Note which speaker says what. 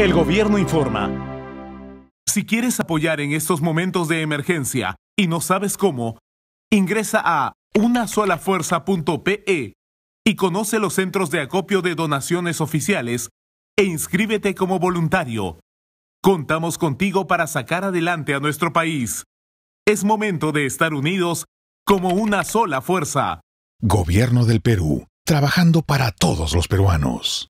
Speaker 1: El gobierno informa. Si quieres apoyar en estos momentos de emergencia y no sabes cómo, ingresa a unasolafuerza.pe y conoce los centros de acopio de donaciones oficiales e inscríbete como voluntario. Contamos contigo para sacar adelante a nuestro país. Es momento de estar unidos como una
Speaker 2: sola fuerza.
Speaker 3: Gobierno del Perú, trabajando para todos los peruanos.